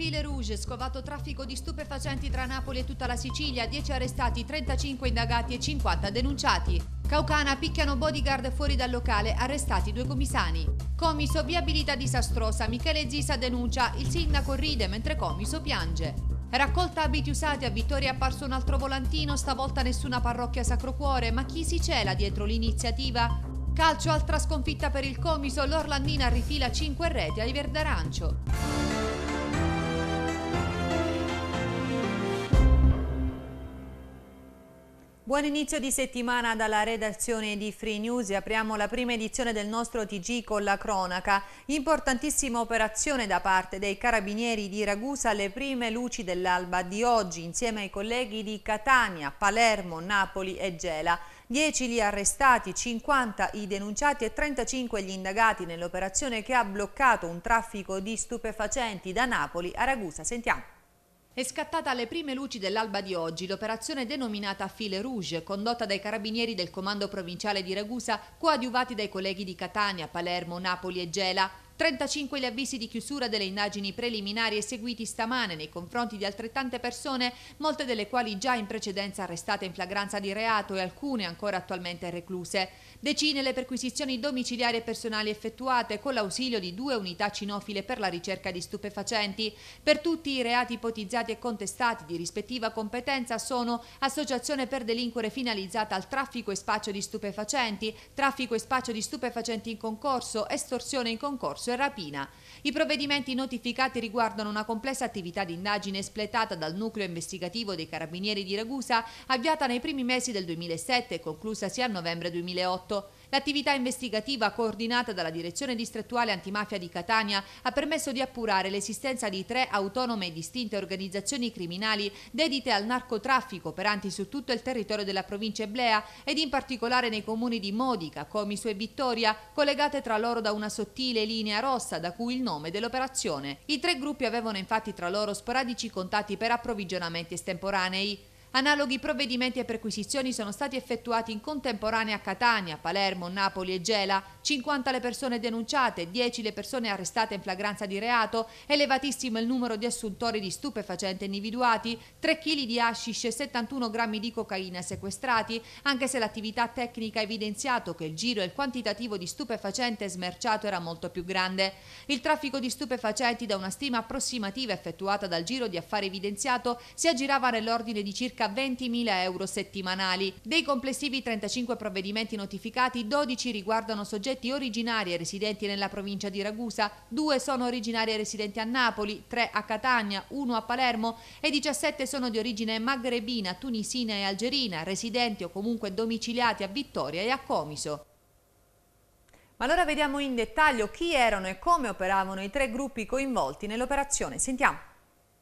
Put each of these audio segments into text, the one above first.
File Rouge, scovato traffico di stupefacenti tra Napoli e tutta la Sicilia, 10 arrestati, 35 indagati e 50 denunciati. Caucana picchiano bodyguard fuori dal locale, arrestati due comisani. Comiso viabilità disastrosa, Michele Zisa denuncia, il sindaco ride mentre Comiso piange. Raccolta abiti usati a Vittoria è apparso un altro volantino, stavolta nessuna parrocchia Sacro Cuore, ma chi si cela dietro l'iniziativa? Calcio altra sconfitta per il Comiso, l'Orlandina rifila 5 reti ai Verde Arancio. Buon inizio di settimana dalla redazione di Free News. Apriamo la prima edizione del nostro TG con la cronaca. Importantissima operazione da parte dei carabinieri di Ragusa alle prime luci dell'alba di oggi insieme ai colleghi di Catania, Palermo, Napoli e Gela. 10 gli arrestati, 50 i denunciati e 35 gli indagati nell'operazione che ha bloccato un traffico di stupefacenti da Napoli a Ragusa. Sentiamo. È scattata alle prime luci dell'alba di oggi l'operazione denominata File Rouge, condotta dai carabinieri del Comando Provinciale di Ragusa, coadiuvati dai colleghi di Catania, Palermo, Napoli e Gela. 35 gli avvisi di chiusura delle indagini preliminari eseguiti stamane nei confronti di altrettante persone, molte delle quali già in precedenza arrestate in flagranza di reato e alcune ancora attualmente recluse. Decine le perquisizioni domiciliari e personali effettuate con l'ausilio di due unità cinofile per la ricerca di stupefacenti. Per tutti i reati ipotizzati e contestati di rispettiva competenza sono associazione per delinquere finalizzata al traffico e spaccio di stupefacenti, traffico e spaccio di stupefacenti in concorso, estorsione in concorso e rapina. I provvedimenti notificati riguardano una complessa attività di indagine espletata dal nucleo investigativo dei Carabinieri di Ragusa, avviata nei primi mesi del 2007 e conclusasi a novembre 2008. L'attività investigativa coordinata dalla Direzione Distrettuale Antimafia di Catania ha permesso di appurare l'esistenza di tre autonome e distinte organizzazioni criminali dedite al narcotraffico operanti su tutto il territorio della provincia eblea ed in particolare nei comuni di Modica, Comiso e Vittoria, collegate tra loro da una sottile linea rossa da cui il nome dell'operazione. I tre gruppi avevano infatti tra loro sporadici contatti per approvvigionamenti estemporanei. Analoghi provvedimenti e perquisizioni sono stati effettuati in contemporanea a Catania, Palermo, Napoli e Gela, 50 le persone denunciate, 10 le persone arrestate in flagranza di reato, elevatissimo il numero di assuntori di stupefacenti individuati, 3 kg di hashish e 71 grammi di cocaina sequestrati, anche se l'attività tecnica ha evidenziato che il giro e il quantitativo di stupefacente smerciato era molto più grande. Il traffico di stupefacenti da una stima approssimativa effettuata dal giro di affari evidenziato si aggirava nell'ordine di circa 20.000 euro settimanali. Dei complessivi 35 provvedimenti notificati, 12 riguardano soggetti soggetti originari e residenti nella provincia di Ragusa, 2 sono originari e residenti a Napoli, 3 a Catania, 1 a Palermo e 17 sono di origine magrebina, tunisina e algerina, residenti o comunque domiciliati a Vittoria e a Comiso. Ma allora vediamo in dettaglio chi erano e come operavano i tre gruppi coinvolti nell'operazione. Sentiamo.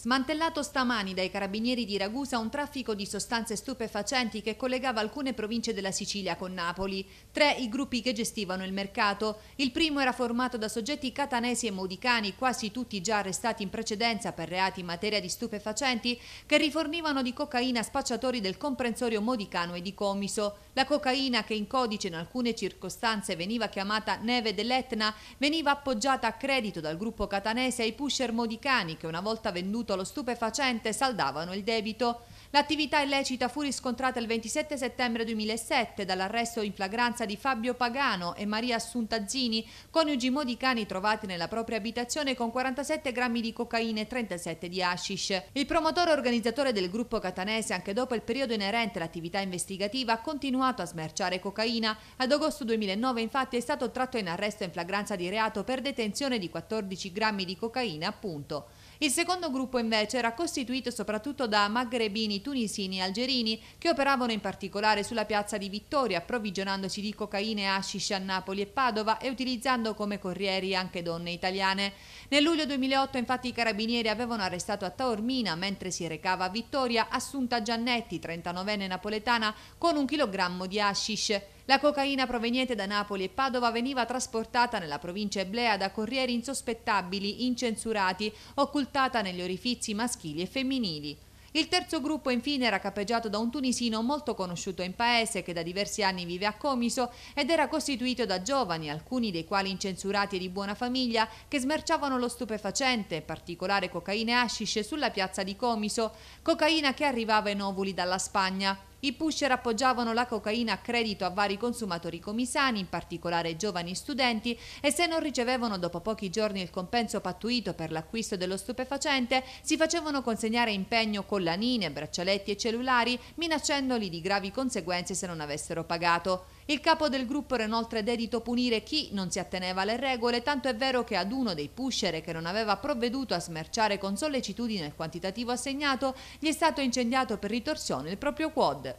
Smantellato stamani dai carabinieri di Ragusa un traffico di sostanze stupefacenti che collegava alcune province della Sicilia con Napoli. Tre i gruppi che gestivano il mercato. Il primo era formato da soggetti catanesi e modicani, quasi tutti già arrestati in precedenza per reati in materia di stupefacenti, che rifornivano di cocaina spacciatori del comprensorio modicano e di Comiso. La cocaina, che in codice in alcune circostanze veniva chiamata neve dell'Etna, veniva appoggiata a credito dal gruppo catanese ai pusher modicani che una volta venduti venduto lo stupefacente saldavano il debito. L'attività illecita fu riscontrata il 27 settembre 2007 dall'arresto in flagranza di Fabio Pagano e Maria Assunta Zini, coniugi modicani trovati nella propria abitazione con 47 grammi di cocaina e 37 di hashish. Il promotore organizzatore del gruppo catanese, anche dopo il periodo inerente all'attività investigativa, ha continuato a smerciare cocaina. Ad agosto 2009 infatti è stato tratto in arresto in flagranza di reato per detenzione di 14 grammi di cocaina appunto. Il secondo gruppo invece era costituito soprattutto da magrebini, tunisini e algerini che operavano in particolare sulla piazza di Vittoria, approvvigionandosi di cocaina e hashish a Napoli e Padova e utilizzando come corrieri anche donne italiane. Nel luglio 2008 infatti i carabinieri avevano arrestato a Taormina mentre si recava a Vittoria Assunta Giannetti, 39enne napoletana, con un chilogrammo di hashish. La cocaina proveniente da Napoli e Padova veniva trasportata nella provincia eblea da corrieri insospettabili, incensurati, occultata negli orifizi maschili e femminili. Il terzo gruppo infine era capeggiato da un tunisino molto conosciuto in paese che da diversi anni vive a Comiso ed era costituito da giovani, alcuni dei quali incensurati e di buona famiglia, che smerciavano lo stupefacente, in particolare cocaina e hashish, sulla piazza di Comiso, cocaina che arrivava in ovuli dalla Spagna. I pusher appoggiavano la cocaina a credito a vari consumatori comisani, in particolare giovani studenti, e se non ricevevano dopo pochi giorni il compenso pattuito per l'acquisto dello stupefacente, si facevano consegnare impegno pegno collanine, braccialetti e cellulari, minacciandoli di gravi conseguenze se non avessero pagato. Il capo del gruppo era inoltre dedito a punire chi non si atteneva alle regole, tanto è vero che ad uno dei pusher che non aveva provveduto a smerciare con sollecitudine il quantitativo assegnato, gli è stato incendiato per ritorsione il proprio quad.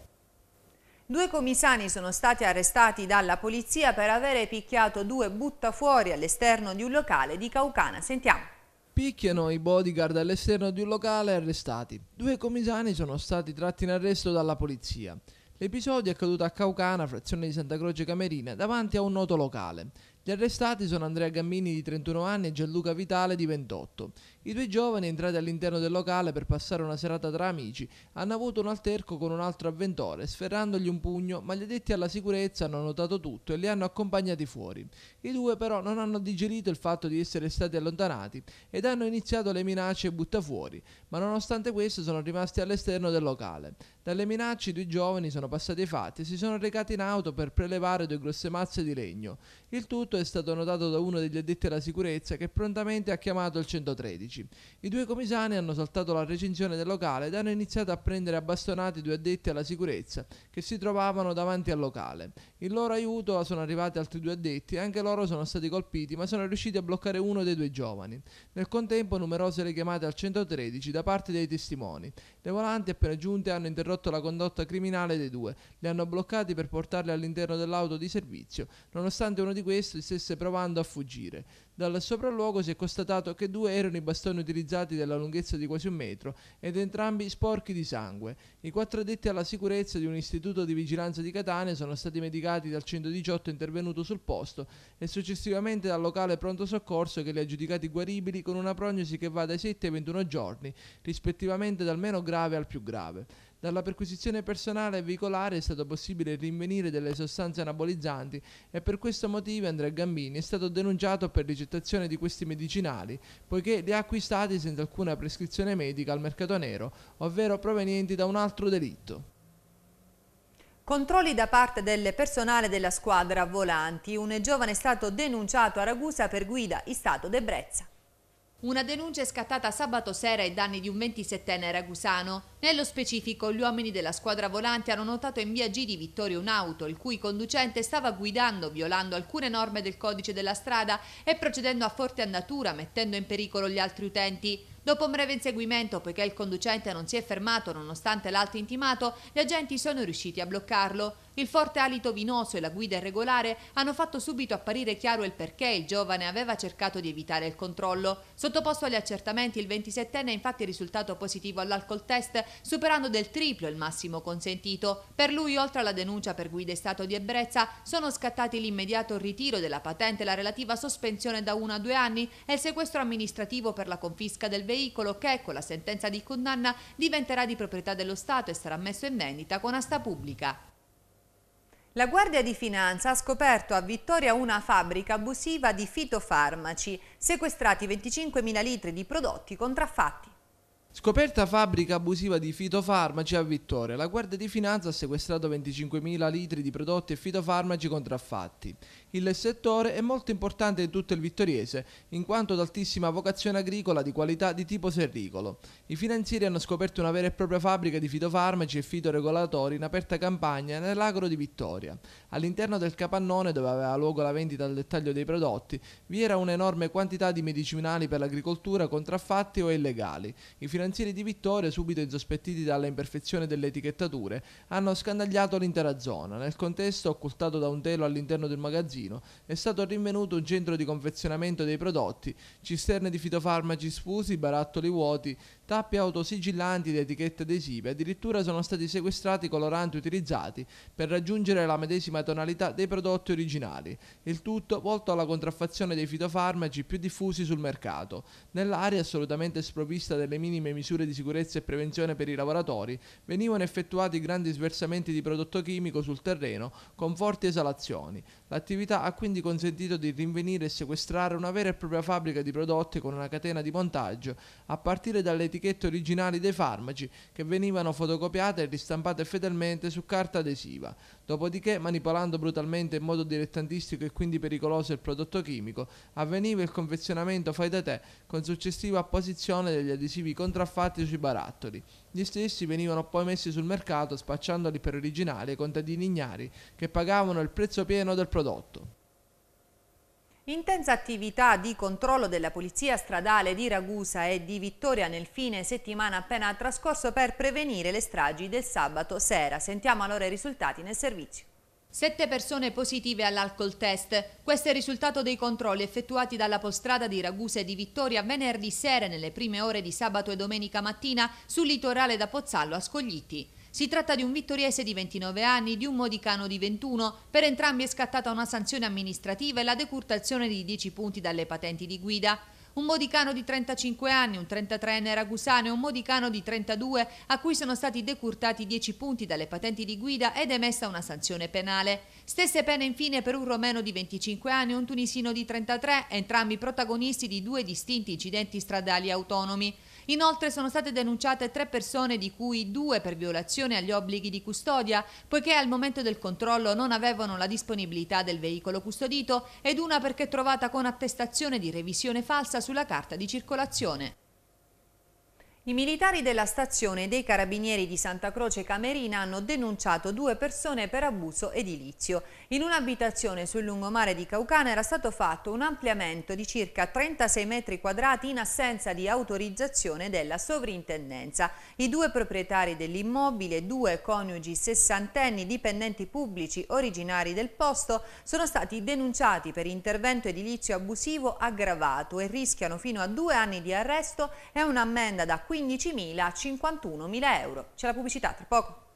Due comisani sono stati arrestati dalla polizia per avere picchiato due buttafuori all'esterno di un locale di Caucana. Sentiamo picchiano i bodyguard all'esterno di un locale arrestati. Due comisani sono stati tratti in arresto dalla polizia. L'episodio è accaduto a Caucana, frazione di Santa Croce Camerina, davanti a un noto locale. Gli arrestati sono Andrea Gammini di 31 anni e Gianluca Vitale di 28. I due giovani, entrati all'interno del locale per passare una serata tra amici, hanno avuto un alterco con un altro avventore, sferrandogli un pugno, ma gli addetti alla sicurezza hanno notato tutto e li hanno accompagnati fuori. I due però non hanno digerito il fatto di essere stati allontanati ed hanno iniziato le minacce e buttafuori, ma nonostante questo sono rimasti all'esterno del locale. Dalle minacce i due giovani sono passati ai fatti e si sono recati in auto per prelevare due grosse mazze di legno. Il tutto L'evento è stato notato da uno degli addetti alla sicurezza che prontamente ha chiamato il 113. I due comisani hanno saltato la recinzione del locale ed hanno iniziato a prendere a bastonati due addetti alla sicurezza che si trovavano davanti al locale. In loro aiuto sono arrivati altri due addetti e anche loro sono stati colpiti ma sono riusciti a bloccare uno dei due giovani. Nel contempo numerose le chiamate al 113 da parte dei testimoni. Le volanti appena giunte hanno interrotto la condotta criminale dei due, li hanno bloccati per portarli all'interno dell'auto di servizio, nonostante uno di questi stesse provando a fuggire. Dal sopralluogo si è constatato che due erano i bastoni utilizzati della lunghezza di quasi un metro ed entrambi sporchi di sangue. I quattro addetti alla sicurezza di un istituto di vigilanza di Catania sono stati medicati dal 118 intervenuto sul posto e successivamente dal locale pronto soccorso che li ha giudicati guaribili con una prognosi che va dai 7 ai 21 giorni, rispettivamente dal meno grave al più grave. Dalla perquisizione personale e veicolare è stato possibile rinvenire delle sostanze anabolizzanti e per questo motivo Andrea Gambini è stato denunciato per ricettazione di questi medicinali, poiché li ha acquistati senza alcuna prescrizione medica al mercato nero, ovvero provenienti da un altro delitto. Controlli da parte del personale della squadra volanti. Un giovane è stato denunciato a Ragusa per guida in stato d'ebbrezza. Una denuncia è scattata sabato sera ai danni di un 27enne ragusano nello specifico, gli uomini della squadra volante hanno notato in via G di Vittorio un'auto il cui conducente stava guidando violando alcune norme del codice della strada e procedendo a forte andatura mettendo in pericolo gli altri utenti. Dopo un breve inseguimento, poiché il conducente non si è fermato nonostante l'alto intimato, gli agenti sono riusciti a bloccarlo. Il forte alito vinoso e la guida irregolare hanno fatto subito apparire chiaro il perché il giovane aveva cercato di evitare il controllo. Sottoposto agli accertamenti, il 27enne è infatti risultato positivo all'alcol test superando del triplo il massimo consentito. Per lui, oltre alla denuncia per guida in stato di ebbrezza, sono scattati l'immediato ritiro della patente, la relativa sospensione da 1 a 2 anni e il sequestro amministrativo per la confisca del veicolo che, con la sentenza di condanna, diventerà di proprietà dello Stato e sarà messo in vendita con asta pubblica. La Guardia di Finanza ha scoperto a Vittoria una fabbrica abusiva di fitofarmaci, sequestrati 25.000 litri di prodotti contraffatti. Scoperta fabbrica abusiva di fitofarmaci a Vittoria, la Guardia di Finanza ha sequestrato 25.000 litri di prodotti e fitofarmaci contraffatti. Il settore è molto importante in tutto il vittoriese, in quanto ad altissima vocazione agricola di qualità di tipo serricolo. I finanzieri hanno scoperto una vera e propria fabbrica di fitofarmaci e fitoregolatori in aperta campagna nell'agro di Vittoria. All'interno del capannone, dove aveva luogo la vendita al dettaglio dei prodotti, vi era un'enorme quantità di medicinali per l'agricoltura contraffatti o illegali. I finanzieri di Vittoria, subito insospettiti dalla imperfezione delle etichettature, hanno scandagliato l'intera zona. Nel contesto, occultato da un telo all'interno del magazzino, è stato rinvenuto un centro di confezionamento dei prodotti, cisterne di fitofarmaci sfusi, barattoli vuoti, tappi autosigillanti ed etichette adesive, addirittura sono stati sequestrati coloranti utilizzati per raggiungere la medesima tonalità dei prodotti originali, il tutto volto alla contraffazione dei fitofarmaci più diffusi sul mercato. Nell'area assolutamente sprovvista delle minime misure di sicurezza e prevenzione per i lavoratori, venivano effettuati grandi sversamenti di prodotto chimico sul terreno con forti esalazioni. L'attività ha quindi consentito di rinvenire e sequestrare una vera e propria fabbrica di prodotti con una catena di montaggio a partire dalle etichette etichette originali dei farmaci che venivano fotocopiate e ristampate fedelmente su carta adesiva, dopodiché manipolando brutalmente in modo dilettantistico e quindi pericoloso il prodotto chimico, avveniva il confezionamento fai da te con successiva apposizione degli adesivi contraffatti sui barattoli. Gli stessi venivano poi messi sul mercato spacciandoli per originali ai contadini ignari che pagavano il prezzo pieno del prodotto. Intensa attività di controllo della Polizia Stradale di Ragusa e di Vittoria nel fine settimana appena trascorso per prevenire le stragi del sabato sera. Sentiamo allora i risultati nel servizio. Sette persone positive all'alcol test. Questo è il risultato dei controlli effettuati dalla postrada di Ragusa e di Vittoria venerdì sera nelle prime ore di sabato e domenica mattina sul litorale da Pozzallo a Scoglitti. Si tratta di un vittoriese di 29 anni e di un modicano di 21. Per entrambi è scattata una sanzione amministrativa e la decurtazione di 10 punti dalle patenti di guida. Un modicano di 35 anni, un 33enne ragusano e un modicano di 32 a cui sono stati decurtati 10 punti dalle patenti di guida ed emessa una sanzione penale. Stesse pene infine per un romeno di 25 anni e un tunisino di 33, entrambi protagonisti di due distinti incidenti stradali autonomi. Inoltre sono state denunciate tre persone di cui due per violazione agli obblighi di custodia poiché al momento del controllo non avevano la disponibilità del veicolo custodito ed una perché trovata con attestazione di revisione falsa sulla carta di circolazione. I militari della stazione dei Carabinieri di Santa Croce Camerina hanno denunciato due persone per abuso edilizio. In un'abitazione sul lungomare di Caucana era stato fatto un ampliamento di circa 36 metri quadrati in assenza di autorizzazione della sovrintendenza. I due proprietari dell'immobile, due coniugi sessantenni dipendenti pubblici originari del posto, sono stati denunciati per intervento edilizio abusivo aggravato e rischiano fino a due anni di arresto e un'ammenda da 15 15.051.000 euro. C'è la pubblicità, tra poco.